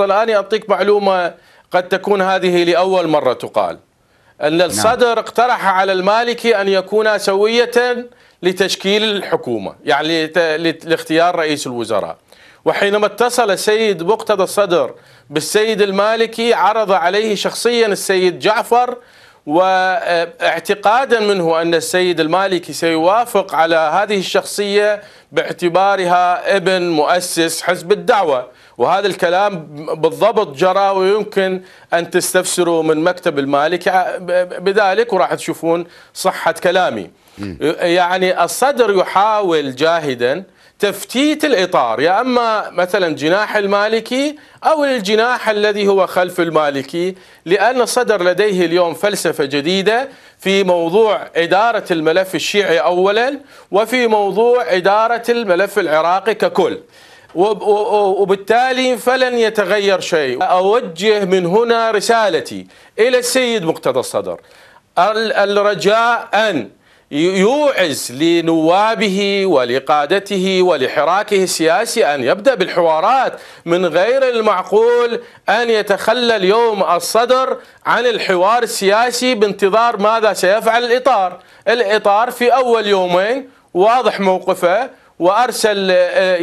الآن أعطيك معلومة قد تكون هذه لأول مرة تقال أن نعم. الصدر اقترح على المالكي أن يكون سوية لتشكيل الحكومة يعني لاختيار رئيس الوزراء وحينما اتصل السيد مقتدى الصدر بالسيد المالكي عرض عليه شخصيا السيد جعفر واعتقادا منه أن السيد المالكي سيوافق على هذه الشخصية باعتبارها ابن مؤسس حزب الدعوة وهذا الكلام بالضبط جرى ويمكن أن تستفسروا من مكتب المالكي بذلك وراح تشوفون صحة كلامي يعني الصدر يحاول جاهدا تفتيت الإطار يا أما مثلا جناح المالكي أو الجناح الذي هو خلف المالكي لأن صدر لديه اليوم فلسفة جديدة في موضوع إدارة الملف الشيعي أولا وفي موضوع إدارة الملف العراقي ككل وبالتالي فلن يتغير شيء أوجه من هنا رسالتي إلى السيد مقتدى الصدر الرجاء أن يوعز لنوابه ولقادته ولحراكه السياسي أن يبدأ بالحوارات من غير المعقول أن يتخلى اليوم الصدر عن الحوار السياسي بانتظار ماذا سيفعل الإطار الإطار في أول يومين واضح موقفه وارسل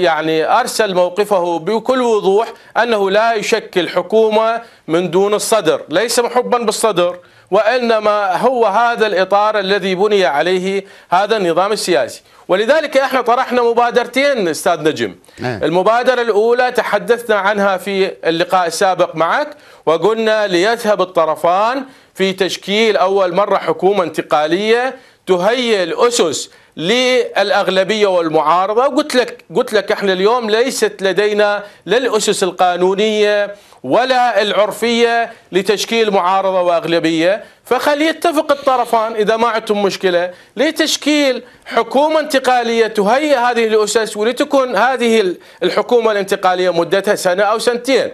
يعني ارسل موقفه بكل وضوح انه لا يشكل حكومه من دون الصدر، ليس محبا بالصدر وانما هو هذا الاطار الذي بني عليه هذا النظام السياسي، ولذلك احنا طرحنا مبادرتين استاذ نجم. نعم. المبادره الاولى تحدثنا عنها في اللقاء السابق معك وقلنا ليذهب الطرفان في تشكيل اول مره حكومه انتقاليه تهيئ الاسس للاغلبيه والمعارضه قلت لك قلت لك احنا اليوم ليست لدينا لا الاسس القانونيه ولا العرفيه لتشكيل معارضه واغلبيه فخلي يتفق الطرفان اذا ما عندهم مشكله لتشكيل حكومه انتقاليه تهيئ هذه الاسس ولتكن هذه الحكومه الانتقاليه مدتها سنه او سنتين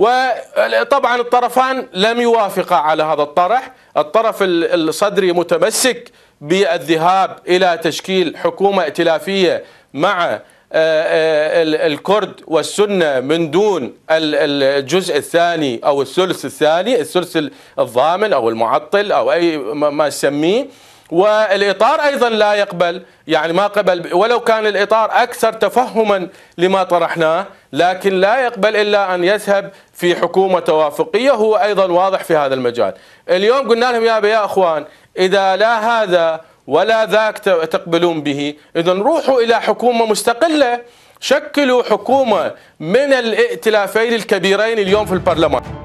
وطبعا الطرفان لم يوافقا على هذا الطرح الطرف الصدري متمسك بالذهاب إلى تشكيل حكومة ائتلافية مع آه، آه، الكرد والسنة من دون الجزء الثاني أو الثلث الثاني الثلث الضامن أو المعطل أو أي ما تسميه والاطار ايضا لا يقبل يعني ما قبل ولو كان الاطار اكثر تفهما لما طرحناه لكن لا يقبل الا ان يذهب في حكومه توافقيه هو ايضا واضح في هذا المجال. اليوم قلنا لهم يا يا اخوان اذا لا هذا ولا ذاك تقبلون به اذا روحوا الى حكومه مستقله شكلوا حكومه من الائتلافين الكبيرين اليوم في البرلمان.